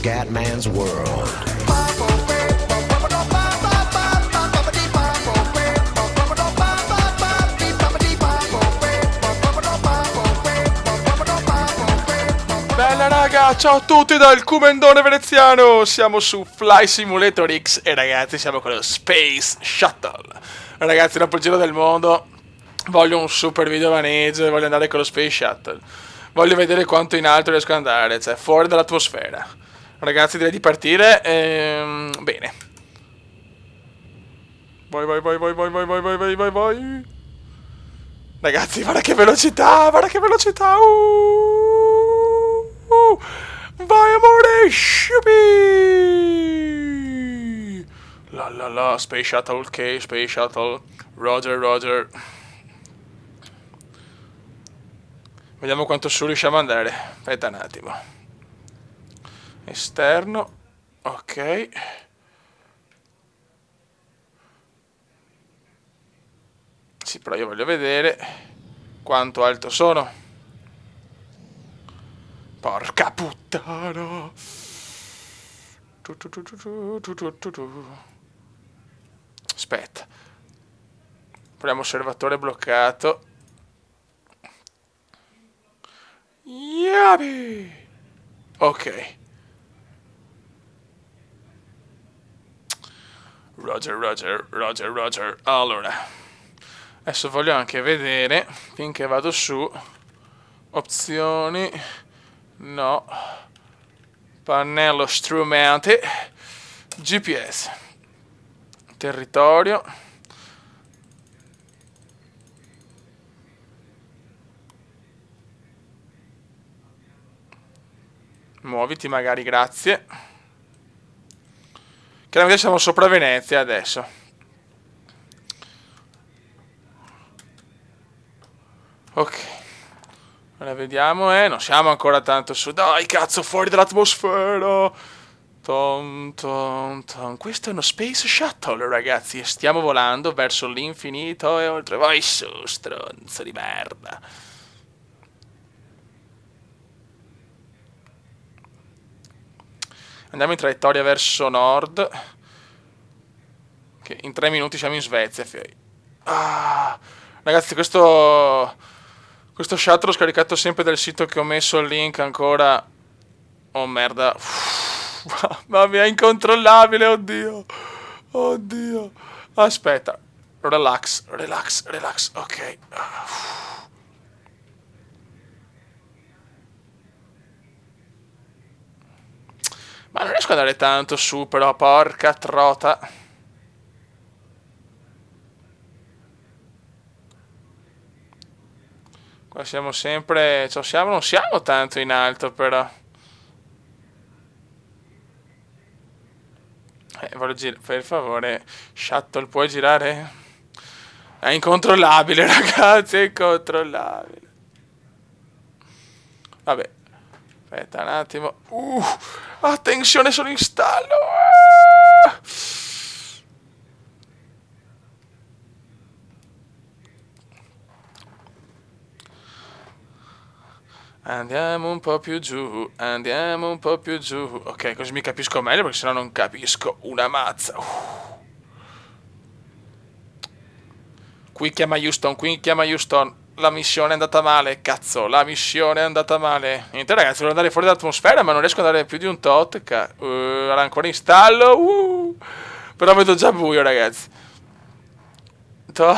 scat world. Bella raga, ciao a tutti dal Cumendone veneziano, siamo su Fly Simulator X e ragazzi siamo con lo Space Shuttle. Ragazzi dopo il giro del mondo voglio un super video vaneggio e voglio andare con lo Space Shuttle voglio vedere quanto in alto riesco ad andare, cioè fuori dall'atmosfera. Ragazzi, direi di partire. Ehm, bene. Vai, vai, vai, vai, vai, vai, vai, vai, vai, vai, vai. Ragazzi, guarda che velocità, guarda che velocità. Uh, uh, uh. Vai, amore, sciupi. La la la, Space Shuttle, ok, Space Shuttle. Roger, Roger. Vediamo quanto su riusciamo ad andare. Aspetta un attimo esterno, ok. Sì, però io voglio vedere quanto alto sono. Porca puttana! Aspetta. Proviamo osservatore bloccato. Yabi! Ok. Roger, Roger, Roger, Roger. Allora, adesso voglio anche vedere, finché vado su, opzioni, no, pannello strumenti, GPS, territorio, muoviti magari, grazie. Chiaramente siamo sopra Venezia adesso. Ok. Ora vediamo, eh. Non siamo ancora tanto su. Dai, cazzo, fuori dall'atmosfera. Tom, tom, tom. Questo è uno Space Shuttle, ragazzi. Stiamo volando verso l'infinito e oltre. Vai su, stronzo di merda. Andiamo in traiettoria verso nord. Che in tre minuti siamo in Svezia. Ah, ragazzi, questo... Questo shot l'ho scaricato sempre dal sito che ho messo il link ancora... Oh merda. Uff, mamma mia, incontrollabile, oddio. Oddio. Aspetta. Relax, relax, relax. Ok. Uff. Ah. Ma non riesco ad andare tanto su, però, porca trota. Qua siamo sempre... Cioè, siamo, non siamo tanto in alto, però. Eh, voglio girare... Per favore, shuttle, puoi girare? È incontrollabile, ragazzi, è incontrollabile. Vabbè, Aspetta un attimo. Uh, attenzione, sono in stallo. Andiamo un po' più giù, andiamo un po' più giù. Ok, così mi capisco meglio perché sennò non capisco una mazza. Uh. Qui chiama Houston, qui chiama Houston la missione è andata male, cazzo, la missione è andata male. Niente ragazzi, volevo andare fuori dall'atmosfera, ma non riesco ad andare più di un tot. Ca- uh, era ancora in stallo, uh, però vedo già buio ragazzi. To-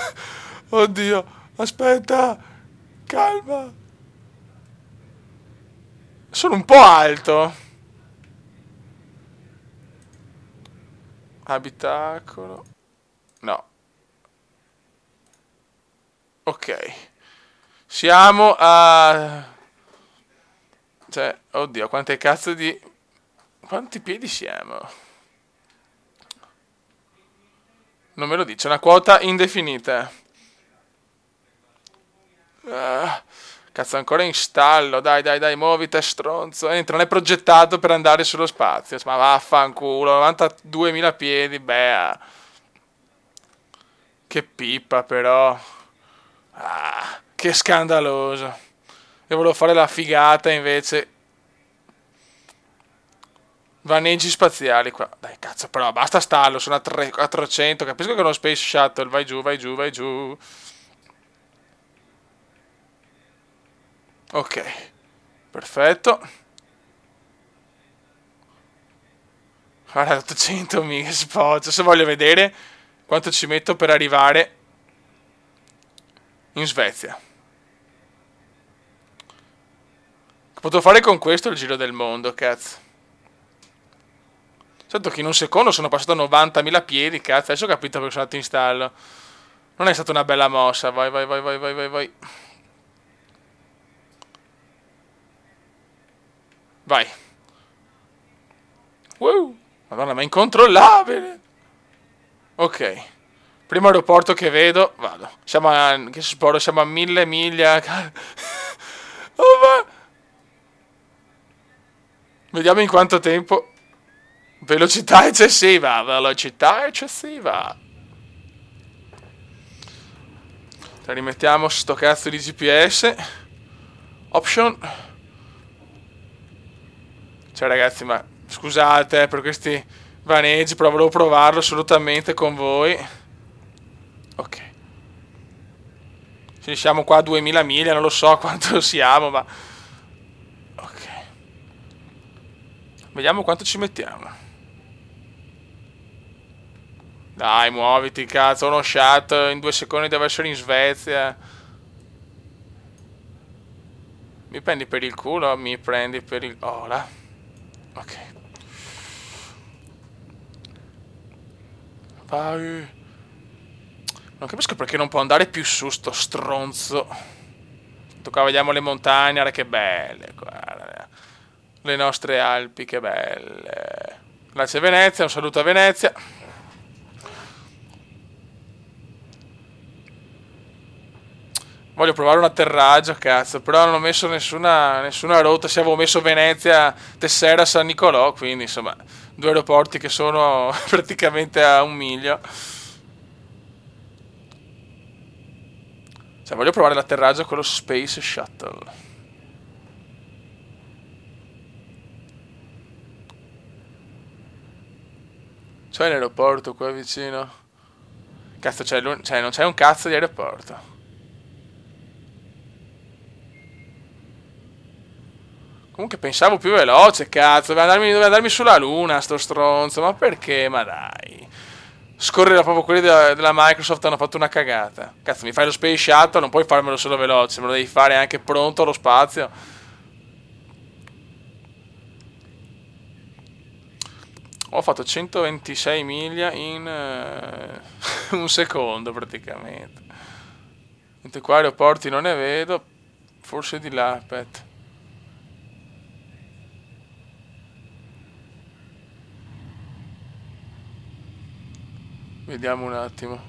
Oddio, aspetta, calma. Sono un po' alto. Abitacolo. No. Ok. Siamo a... Cioè, oddio, quante cazzo di... Quanti piedi siamo? Non me lo dice, una quota indefinita. Ah, cazzo, ancora in stallo. Dai, dai, dai, muoviti, stronzo. Entra, eh, non è progettato per andare sullo spazio. Ma vaffanculo, 92.000 piedi, beh. Che pippa, però. Ah, che scandaloso. Io volevo fare la figata invece. Vaneggi spaziali qua. Dai, cazzo, però basta stallo, sono a, tre, 300. Capisco che è uno space shuttle. Vai giù, vai giù, vai giù. Ok. Perfetto. Guarda, 800 mica spot. Se voglio vedere quanto ci metto per arrivare in Svezia. Potevo fare con questo il giro del mondo, cazzo. Certo che in un secondo sono passato 90.000 piedi, cazzo. Adesso ho capito perché sono andato in stallo. Non è stata una bella mossa. Vai, vai, vai, vai, vai, vai, vai. Vai. Wow. Madonna, ma è incontrollabile. Ok. Primo aeroporto che vedo, vado. Siamo a, che sporo, siamo a mille miglia. oh, ma... Vediamo in quanto tempo. Velocità eccessiva, velocità eccessiva. Rimettiamo sto cazzo di GPS. Option. Cioè ragazzi, ma scusate per questi vaneggi, però volevo provarlo assolutamente con voi. Ok. Ci siamo qua a 2000 miglia, non lo so quanto siamo, ma... Ok. Vediamo quanto ci mettiamo. Dai, muoviti, cazzo, uno shot, in due secondi devo essere in Svezia. Mi prendi per il culo? Mi prendi per il... Oh, là. Ok. Vai. Non capisco perché non può andare più su sto stronzo. Tanto qua vediamo le montagne, guarda che belle, guarda. Le nostre Alpi, che belle. Grazie c'è Venezia, un saluto a Venezia. Voglio provare un atterraggio, cazzo, però non ho messo nessuna, nessuna rotta, se avevo messo Venezia, Tessera, San Nicolò, quindi insomma, due aeroporti che sono praticamente a un miglio. Cioè, voglio provare l'atterraggio con lo Space Shuttle. C'è un aeroporto qua vicino? Cazzo, c'è cioè, non c'è un cazzo di aeroporto. Comunque pensavo più veloce, cazzo. Doveva andarmi, doveva andarmi sulla luna, sto stronzo. Ma perché? Ma dai scorrere proprio quelli della, della, Microsoft hanno fatto una cagata. Cazzo, mi fai lo Space Shuttle, non puoi farmelo solo veloce, me lo devi fare anche pronto allo spazio. Ho fatto 126 miglia in uh, un secondo praticamente. Mentre qua aeroporti non ne vedo, forse di là, aspetta. Vediamo un attimo.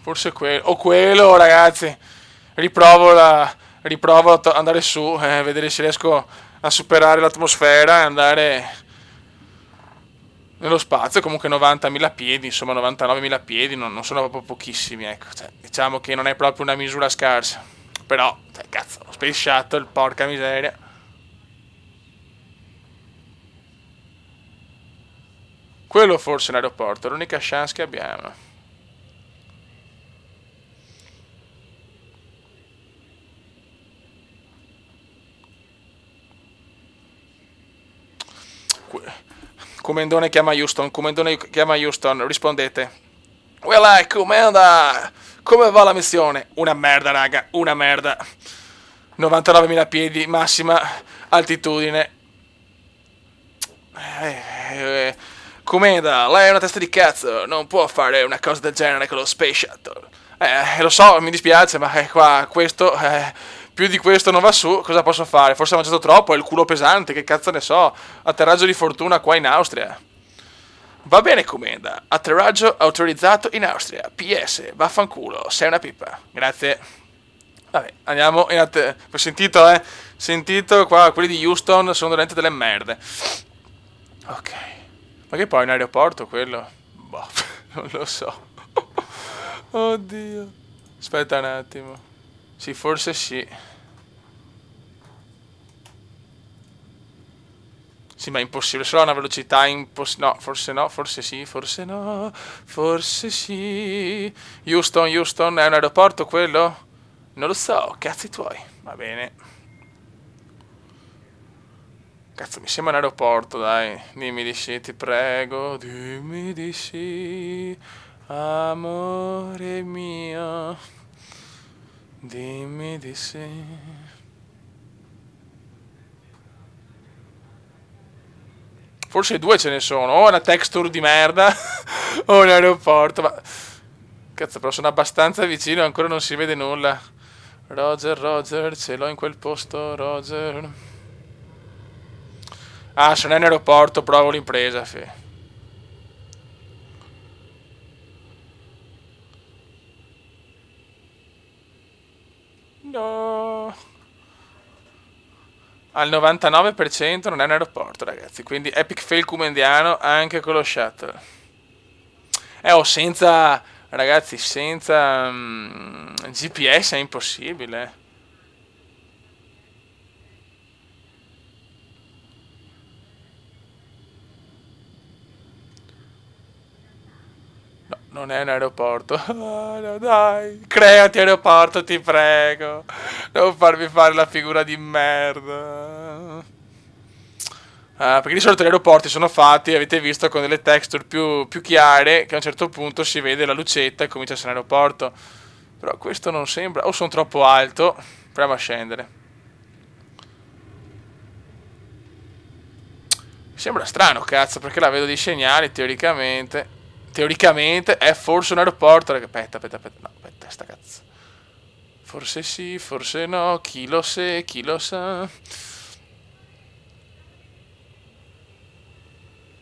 Forse quello. O quello, ragazzi. Riprovo, la, riprovo ad andare su, eh, vedere se riesco a superare l'atmosfera e andare nello spazio. Comunque 90.000 piedi, insomma 99.000 piedi, non, non, sono proprio pochissimi, ecco. Cioè, diciamo che non è proprio una misura scarsa. Però, cioè, cazzo, lo Space Shuttle, porca miseria. Quello forse è l'aeroporto, l'unica chance che abbiamo. Comendone chiama Houston, Comendone chiama Houston, rispondete. Well, I comanda! Uh, come va la missione? Una merda, raga, una merda. 99.000 piedi, massima altitudine. Eh, eh, eh. Comenda, lei è una testa di cazzo, non può fare una cosa del genere con lo Space Shuttle. Eh, lo so, mi dispiace, ma eh, qua questo... Eh, più di questo non va su, cosa posso fare? Forse ha mangiato troppo, è il culo pesante, che cazzo ne so. Atterraggio di fortuna qua in Austria. Va bene, Comenda. Atterraggio autorizzato in Austria. PS, vaffanculo, sei una pippa. Grazie. Vabbè, andiamo in atte... sentito, eh? Sentito, qua quelli di Houston sono veramente delle merde. Ok. Ma che poi è un aeroporto quello? Boh, non lo so. Oddio. Aspetta un attimo. Sì, forse sì. Sì, ma è impossibile, solo a una velocità impossibile. No, forse no, forse sì, forse no, forse sì. Houston, Houston, è un aeroporto quello? Non lo so, cazzi tuoi. Va bene. Cazzo, mi sembra un aeroporto, dai. Dimmi di sì, ti prego. Dimmi di sì, amore mio. Dimmi di sì. Forse due ce ne sono. O una texture di merda, o un aeroporto. Ma... Cazzo, però sono abbastanza vicino, e ancora non si vede nulla. Roger, Roger, ce l'ho in quel posto, Roger. Ah, sono in aeroporto, provo l'impresa, sì. No. Al 99% non è in aeroporto, ragazzi. Quindi epic fail cumendiano anche con lo shuttle. Eh, oh, senza... Ragazzi, senza... Um, mm, GPS è impossibile. non è un aeroporto. no, dai, creati aeroporto, ti prego. Non farmi fare la figura di merda. Uh, perché di solito gli aeroporti sono fatti, avete visto, con delle texture più, più chiare, che a un certo punto si vede la lucetta e comincia a essere un aeroporto. Però questo non sembra... O sono troppo alto. Proviamo a scendere. Sembra strano, cazzo, perché la vedo di segnali, teoricamente teoricamente è forse un aeroporto. Aspetta, aspetta, aspetta, no, aspetta, sta cazzo. Forse sì, forse no, chi lo sa, chi lo sa.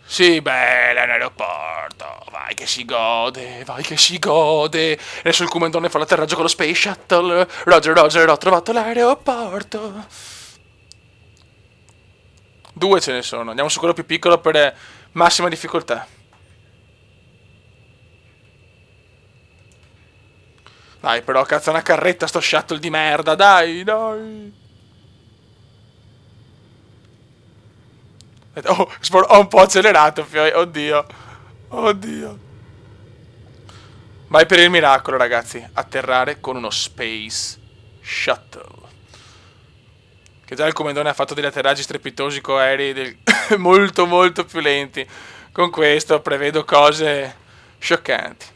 Sì, bello, è un aeroporto. Vai che si gode, vai che si gode. Adesso il comandone fa l'atterraggio con lo Space Shuttle. Roger, Roger, ho trovato l'aeroporto. Due ce ne sono. Andiamo su quello più piccolo per massima difficoltà. Dai, però, cazzo, una carretta sto shuttle di merda, dai, dai. Oh, ho un po' accelerato, fioi, oddio. Oddio. Vai per il miracolo, ragazzi. Atterrare con uno Space Shuttle. Che già il comandone ha fatto degli atterraggi strepitosi con aerei del... molto molto più lenti. Con questo prevedo cose scioccanti.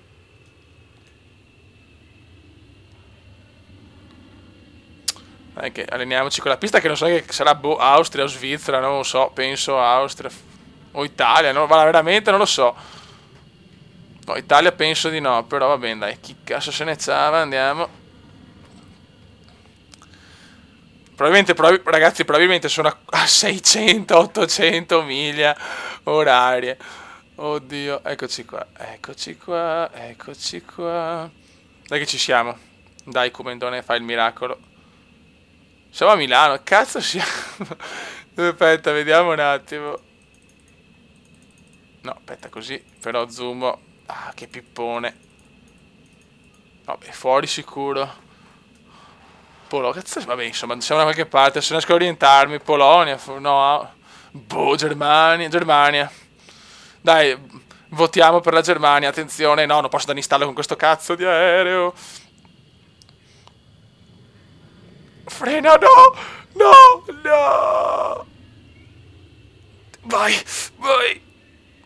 Dai che alleniamoci con la pista che non so che sarà boh, Austria o Svizzera, non lo so, penso Austria o Italia, no, veramente non lo so. No, Italia penso di no, però va bene, dai, chi cazzo se ne zava, andiamo. Probabilmente, prob ragazzi, probabilmente sono a 600, 800 miglia orarie. Oddio, eccoci qua, eccoci qua, eccoci qua. Dai che ci siamo. Dai, Comendone, fai il miracolo. Siamo a Milano, cazzo siamo? aspetta, vediamo un attimo. No, aspetta così, però zoom. Ah, che pippone. Vabbè, fuori sicuro. Polonia, cazzo, vabbè, insomma, siamo da qualche parte, se riesco a orientarmi. Polonia, no, ah. boh, Germania, Germania. Dai, votiamo per la Germania, attenzione, no, non posso dare stallo con questo cazzo di aereo. Frena, no! No! No! Vai! Vai!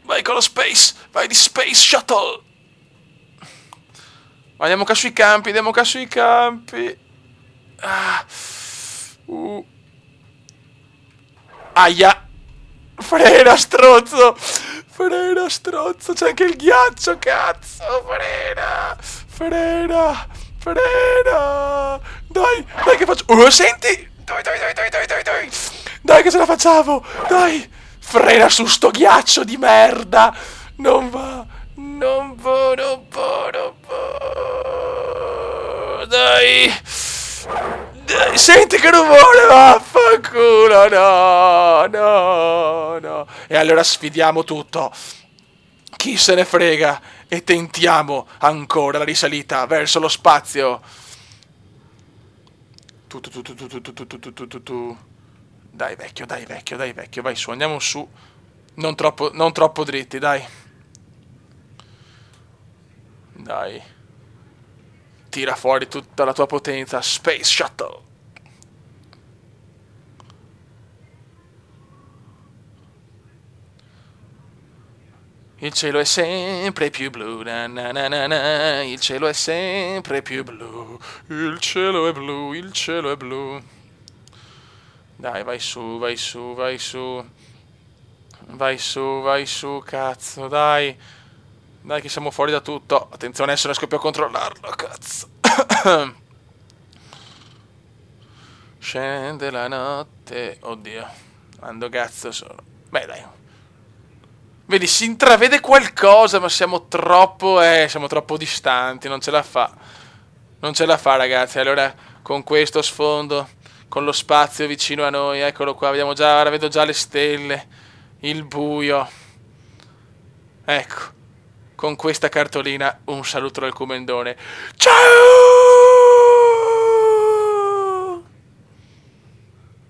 Vai con lo space! Vai di space shuttle! Andiamo qua sui campi, andiamo qua sui campi! Ah. Uh. Aia! Frena, strozzo! Frena, strozzo! C'è anche il ghiaccio, cazzo! Frena! Frena! Frena! Dai, dai che faccio... Oh, senti! Dai, dai, dai, dai, dai, dai, dai! Dai che ce la facciamo! Dai! Frena su sto ghiaccio di merda! Non va! Non va, non va, non va! Dai! dai. Senti che rumore, vaffanculo! No, no, no! E allora sfidiamo tutto! Chi se ne frega? E tentiamo ancora la risalita verso lo spazio! Tu, tu, tu, tu, tu, tu, tu, tu, tu, tu, tu. Dai vecchio, dai vecchio, dai vecchio, vai su, andiamo su. Non troppo, non troppo dritti, dai. Dai. Tira fuori tutta la tua potenza. Space Shuttle. Il cielo è sempre più blu. Na na na na. Il cielo è sempre più blu. Il cielo è blu, il cielo è blu. Dai, vai su, vai su, vai su. Vai su, vai su, cazzo, dai. Dai che siamo fuori da tutto. Attenzione, adesso riesco più a controllarlo, cazzo. Scende la notte. Oddio. Quando cazzo sono. Beh, dai. Vedi, si intravede qualcosa, ma siamo troppo, eh, siamo troppo distanti, non ce la fa non ce la fa ragazzi, allora con questo sfondo, con lo spazio vicino a noi, eccolo qua, vediamo già, ora vedo già le stelle, il buio, ecco, con questa cartolina un saluto dal Comendone, ciao!